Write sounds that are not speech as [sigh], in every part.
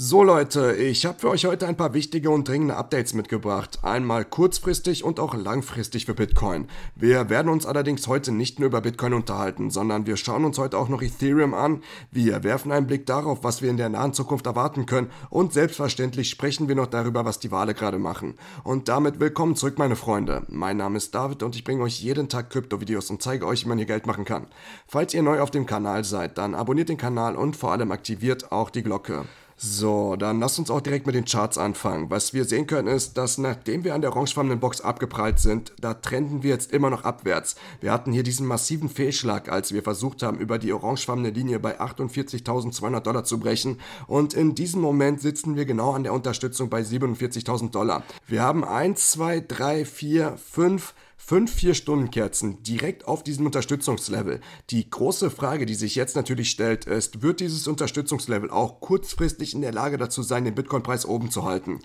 So Leute, ich habe für euch heute ein paar wichtige und dringende Updates mitgebracht. Einmal kurzfristig und auch langfristig für Bitcoin. Wir werden uns allerdings heute nicht nur über Bitcoin unterhalten, sondern wir schauen uns heute auch noch Ethereum an. Wir werfen einen Blick darauf, was wir in der nahen Zukunft erwarten können und selbstverständlich sprechen wir noch darüber, was die Wale gerade machen. Und damit willkommen zurück, meine Freunde. Mein Name ist David und ich bringe euch jeden Tag Krypto-Videos und zeige euch, wie man hier Geld machen kann. Falls ihr neu auf dem Kanal seid, dann abonniert den Kanal und vor allem aktiviert auch die Glocke. So, dann lasst uns auch direkt mit den Charts anfangen. Was wir sehen können ist, dass nachdem wir an der orangefarbenen Box abgeprallt sind, da trenden wir jetzt immer noch abwärts. Wir hatten hier diesen massiven Fehlschlag, als wir versucht haben, über die orangefarbene Linie bei 48.200 Dollar zu brechen und in diesem Moment sitzen wir genau an der Unterstützung bei 47.000 Dollar. Wir haben 1, 2, 3, 4, 5, 5-4 stunden kerzen direkt auf diesem Unterstützungslevel. Die große Frage, die sich jetzt natürlich stellt, ist, wird dieses Unterstützungslevel auch kurzfristig in der Lage dazu sein, den Bitcoin-Preis oben zu halten?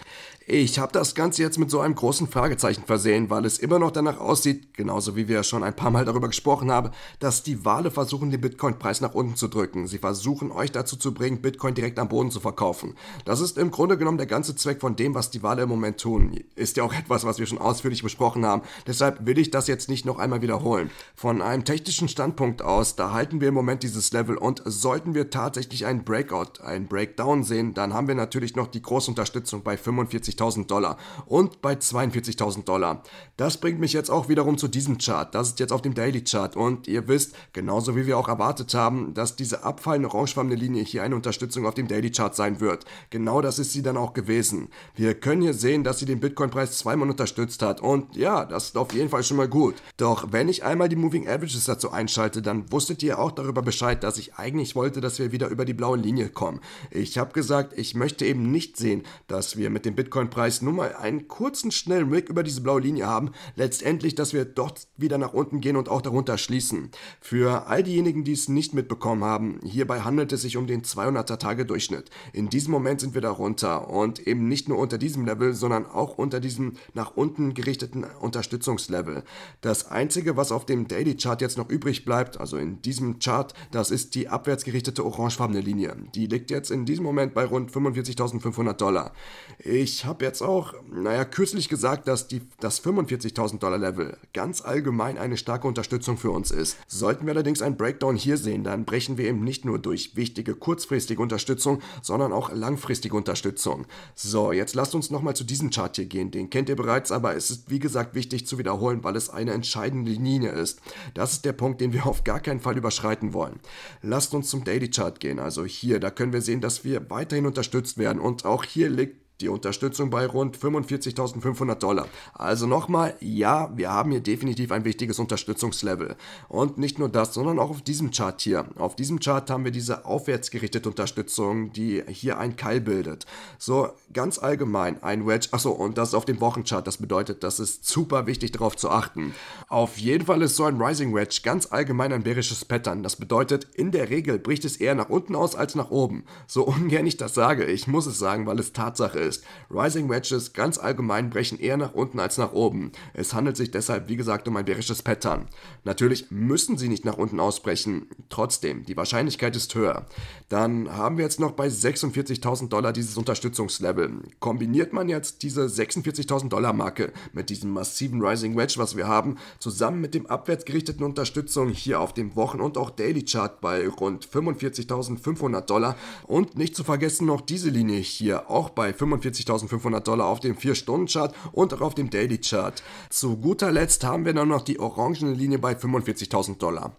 Ich habe das Ganze jetzt mit so einem großen Fragezeichen versehen, weil es immer noch danach aussieht, genauso wie wir schon ein paar Mal darüber gesprochen haben, dass die Wale versuchen, den Bitcoin-Preis nach unten zu drücken. Sie versuchen euch dazu zu bringen, Bitcoin direkt am Boden zu verkaufen. Das ist im Grunde genommen der ganze Zweck von dem, was die Wale im Moment tun. Ist ja auch etwas, was wir schon ausführlich besprochen haben. Deshalb will ich das jetzt nicht noch einmal wiederholen. Von einem technischen Standpunkt aus, da halten wir im Moment dieses Level und sollten wir tatsächlich einen Breakout, einen Breakdown sehen, dann haben wir natürlich noch die große Unterstützung bei 45.000 Dollar und bei 42.000 Dollar. Das bringt mich jetzt auch wiederum zu diesem Chart. Das ist jetzt auf dem Daily Chart und ihr wisst, genauso wie wir auch erwartet haben, dass diese abfallende orangefarbene Linie hier eine Unterstützung auf dem Daily Chart sein wird. Genau das ist sie dann auch gewesen. Wir können hier sehen, dass sie den Bitcoin-Preis zweimal unterstützt hat und ja, das ist auf jeden Fall Fall schon mal gut. Doch wenn ich einmal die Moving Averages dazu einschalte, dann wusstet ihr auch darüber Bescheid, dass ich eigentlich wollte, dass wir wieder über die blaue Linie kommen. Ich habe gesagt, ich möchte eben nicht sehen, dass wir mit dem Bitcoin-Preis nur mal einen kurzen, schnellen Rick über diese blaue Linie haben. Letztendlich, dass wir dort wieder nach unten gehen und auch darunter schließen. Für all diejenigen, die es nicht mitbekommen haben, hierbei handelt es sich um den 200er-Tage-Durchschnitt. In diesem Moment sind wir darunter und eben nicht nur unter diesem Level, sondern auch unter diesem nach unten gerichteten Unterstützungslevel. Level. Das einzige, was auf dem Daily Chart jetzt noch übrig bleibt, also in diesem Chart, das ist die abwärts gerichtete orangefarbene Linie. Die liegt jetzt in diesem Moment bei rund 45.500 Dollar. Ich habe jetzt auch, naja, kürzlich gesagt, dass die, das 45.000 Dollar Level ganz allgemein eine starke Unterstützung für uns ist. Sollten wir allerdings einen Breakdown hier sehen, dann brechen wir eben nicht nur durch wichtige kurzfristige Unterstützung, sondern auch langfristige Unterstützung. So, jetzt lasst uns nochmal zu diesem Chart hier gehen. Den kennt ihr bereits, aber es ist wie gesagt wichtig zu wiederholen, wollen, weil es eine entscheidende Linie ist. Das ist der Punkt, den wir auf gar keinen Fall überschreiten wollen. Lasst uns zum Daily Chart gehen, also hier, da können wir sehen, dass wir weiterhin unterstützt werden und auch hier liegt die Unterstützung bei rund 45.500 Dollar. Also nochmal, ja, wir haben hier definitiv ein wichtiges Unterstützungslevel. Und nicht nur das, sondern auch auf diesem Chart hier. Auf diesem Chart haben wir diese aufwärtsgerichtete Unterstützung, die hier ein Keil bildet. So ganz allgemein ein Wedge, achso, und das ist auf dem Wochenchart, das bedeutet, das ist super wichtig darauf zu achten. Auf jeden Fall ist so ein Rising Wedge ganz allgemein ein bärisches Pattern. Das bedeutet, in der Regel bricht es eher nach unten aus als nach oben. So [laughs] ungern ich das sage, ich muss es sagen, weil es Tatsache ist ist. Rising Wedges ganz allgemein brechen eher nach unten als nach oben. Es handelt sich deshalb, wie gesagt, um ein bärisches Pattern. Natürlich müssen sie nicht nach unten ausbrechen. Trotzdem, die Wahrscheinlichkeit ist höher. Dann haben wir jetzt noch bei 46.000 Dollar dieses Unterstützungslevel. Kombiniert man jetzt diese 46.000 Dollar Marke mit diesem massiven Rising Wedge, was wir haben, zusammen mit dem abwärts gerichteten Unterstützung hier auf dem Wochen- und auch Daily Chart bei rund 45.500 Dollar und nicht zu vergessen noch diese Linie hier auch bei 45.000 45.500 Dollar auf dem 4-Stunden-Chart und auch auf dem Daily-Chart. Zu guter Letzt haben wir dann noch die orangene Linie bei 45.000 Dollar.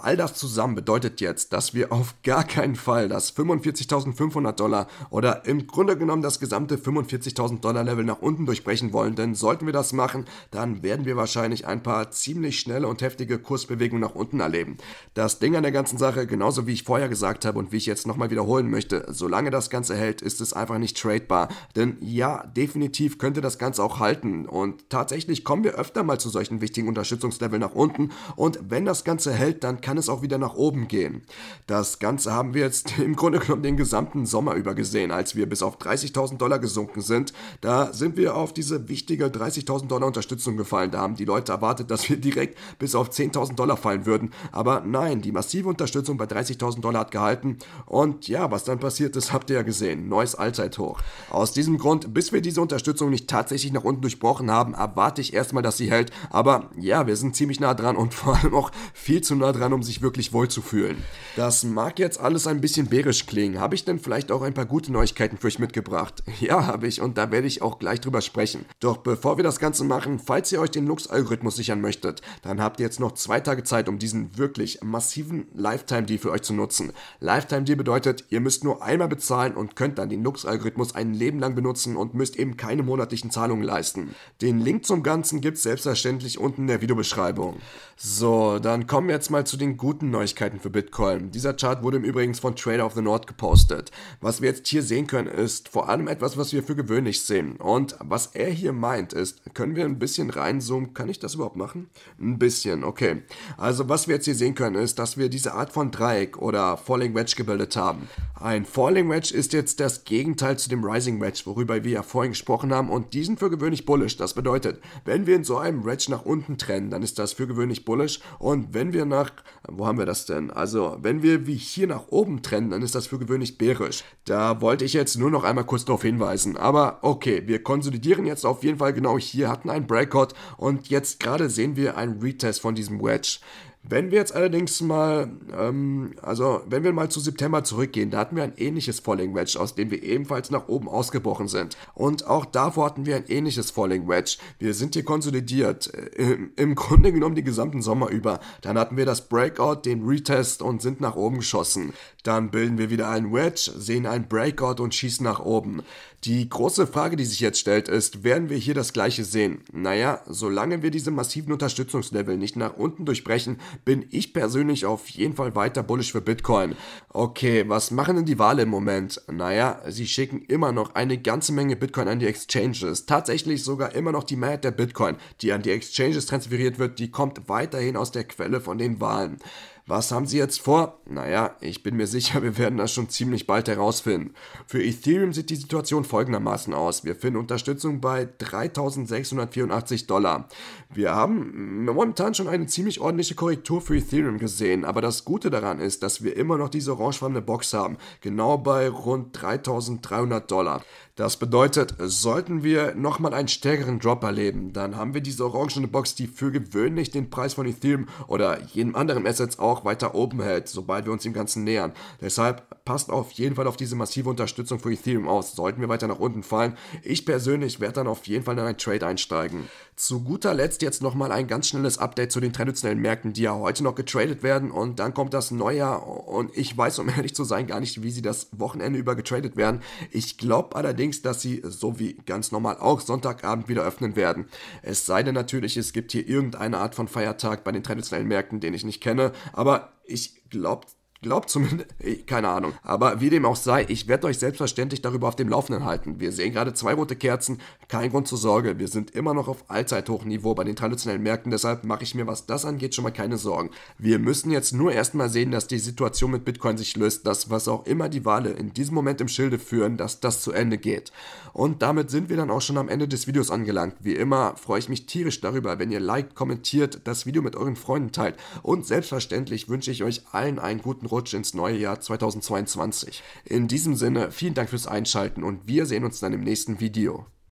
All das zusammen bedeutet jetzt, dass wir auf gar keinen Fall das 45.500 Dollar oder im Grunde genommen das gesamte 45.000 Dollar Level nach unten durchbrechen wollen, denn sollten wir das machen, dann werden wir wahrscheinlich ein paar ziemlich schnelle und heftige Kursbewegungen nach unten erleben. Das Ding an der ganzen Sache, genauso wie ich vorher gesagt habe und wie ich jetzt nochmal wiederholen möchte, solange das Ganze hält, ist es einfach nicht tradebar, denn ja, definitiv könnte das Ganze auch halten und tatsächlich kommen wir öfter mal zu solchen wichtigen Unterstützungsleveln nach unten und wenn das Ganze hält, hält, dann kann es auch wieder nach oben gehen. Das Ganze haben wir jetzt im Grunde genommen den gesamten Sommer über gesehen, als wir bis auf 30.000 Dollar gesunken sind. Da sind wir auf diese wichtige 30.000 Dollar Unterstützung gefallen. Da haben die Leute erwartet, dass wir direkt bis auf 10.000 Dollar fallen würden. Aber nein, die massive Unterstützung bei 30.000 Dollar hat gehalten. Und ja, was dann passiert ist, habt ihr ja gesehen. Neues Allzeithoch. Aus diesem Grund, bis wir diese Unterstützung nicht tatsächlich nach unten durchbrochen haben, erwarte ich erstmal, dass sie hält. Aber ja, wir sind ziemlich nah dran und [laughs] vor allem auch viel zu nah nah dran, um sich wirklich wohl zu fühlen. Das mag jetzt alles ein bisschen bärisch klingen. Habe ich denn vielleicht auch ein paar gute Neuigkeiten für euch mitgebracht? [laughs] Ja, habe ich und da werde ich auch gleich drüber sprechen. Doch bevor wir das Ganze machen, falls ihr euch den Lux-Algorithmus sichern möchtet, dann habt ihr jetzt noch zwei Tage Zeit, um diesen wirklich massiven Lifetime-Deal für euch zu nutzen. Lifetime-Deal bedeutet, ihr müsst nur einmal bezahlen und könnt dann den Lux-Algorithmus ein Leben lang benutzen und müsst eben keine monatlichen Zahlungen leisten. Den Link zum Ganzen gibt es selbstverständlich unten in der Videobeschreibung. So, dann kommen wir jetzt mal mal zu den guten Neuigkeiten für Bitcoin. Dieser Chart wurde im Übrigen von Trader of the North gepostet. Was wir jetzt hier sehen können, ist vor allem etwas, was wir für gewöhnlich sehen. Und was er hier meint ist, können wir ein bisschen reinzoomen? Kann ich das überhaupt machen? Ein bisschen, okay. Also was wir jetzt hier sehen können, ist, dass wir diese Art von Dreieck oder Falling Wedge gebildet haben. Ein Falling Wedge ist jetzt das Gegenteil zu dem Rising Wedge, worüber wir ja vorhin gesprochen haben. Und die sind für gewöhnlich bullish. Das bedeutet, wenn wir in so einem Wedge nach unten trennen, dann ist das für gewöhnlich bullish. Und wenn wir nach wo haben wir das denn? Also, wenn wir wie hier nach oben trennen, dann ist das für gewöhnlich bärisch. Da wollte ich jetzt nur noch einmal kurz darauf hinweisen. Aber okay, wir konsolidieren jetzt auf jeden Fall genau hier, hatten einen Breakout und jetzt gerade sehen wir einen Retest von diesem Wedge. Wenn wir jetzt allerdings mal, ähm, also wenn wir mal zu September zurückgehen, da hatten wir ein ähnliches Falling Wedge, aus dem wir ebenfalls nach oben ausgebrochen sind. Und auch davor hatten wir ein ähnliches Falling Wedge. Wir sind hier konsolidiert, äh, im, im Grunde genommen den gesamten Sommer über. Dann hatten wir das Breakout, den Retest und sind nach oben geschossen. Dann bilden wir wieder einen Wedge, sehen einen Breakout und schießen nach oben. Die große Frage, die sich jetzt stellt, ist, werden wir hier das gleiche sehen? Naja, solange wir diese massiven Unterstützungslevel nicht nach unten durchbrechen, bin ich persönlich auf jeden Fall weiter bullish für Bitcoin. Okay, was machen denn die Wale im Moment? Naja, sie schicken immer noch eine ganze Menge Bitcoin an die Exchanges. Tatsächlich sogar immer noch die Mehrheit der Bitcoin, die an die Exchanges transferiert wird, die kommt weiterhin aus der Quelle von den Wahlen. Was haben sie jetzt vor? Naja, ich bin mir sicher, wir werden das schon ziemlich bald herausfinden. Für Ethereum sieht die Situation folgendermaßen aus. Wir finden Unterstützung bei 3684 Dollar. Wir haben momentan schon eine ziemlich ordentliche Korrektur Korrektur für Ethereum gesehen, aber das Gute daran ist, dass wir immer noch diese orangefarbene Box haben, genau bei rund 3300 Dollar. Das bedeutet, sollten wir nochmal einen stärkeren Drop erleben, dann haben wir diese orangene Box, die für gewöhnlich den Preis von Ethereum oder jedem anderen Assets auch weiter oben hält, sobald wir uns dem Ganzen nähern. Deshalb passt auf jeden Fall auf diese massive Unterstützung für Ethereum aus. Sollten wir weiter nach unten fallen, ich persönlich werde dann auf jeden Fall in einen Trade einsteigen. Zu guter Letzt jetzt nochmal ein ganz schnelles Update zu den traditionellen Märkten, die ja heute noch getradet werden und dann kommt das Neujahr und ich weiß, um ehrlich zu sein, gar nicht, wie sie das Wochenende über getradet werden. Ich glaube allerdings, allerdings, dass sie, äh, so wie ganz normal auch, Sonntagabend wieder öffnen werden. Es sei denn natürlich, es gibt hier irgendeine Art von Feiertag bei den traditionellen Märkten, den ich nicht kenne, aber ich glaube Glaubt zumindest, [laughs] keine Ahnung. Aber wie dem auch sei, ich werde euch selbstverständlich darüber auf dem Laufenden halten. Wir sehen gerade zwei rote Kerzen, kein Grund zur Sorge. Wir sind immer noch auf Allzeithochniveau bei den traditionellen Märkten, deshalb mache ich mir, was das angeht, schon mal keine Sorgen. Wir müssen jetzt nur erstmal sehen, dass die Situation mit Bitcoin sich löst, dass was auch immer die Wale in diesem Moment im Schilde führen, dass das zu Ende geht. Und damit sind wir dann auch schon am Ende des Videos angelangt. Wie immer freue ich mich tierisch darüber, wenn ihr liked, kommentiert, das Video mit euren Freunden teilt. Und selbstverständlich wünsche ich euch allen einen guten Rutsch ins neue Jahr 2022. In diesem Sinne, vielen Dank fürs Einschalten und wir sehen uns dann im nächsten Video.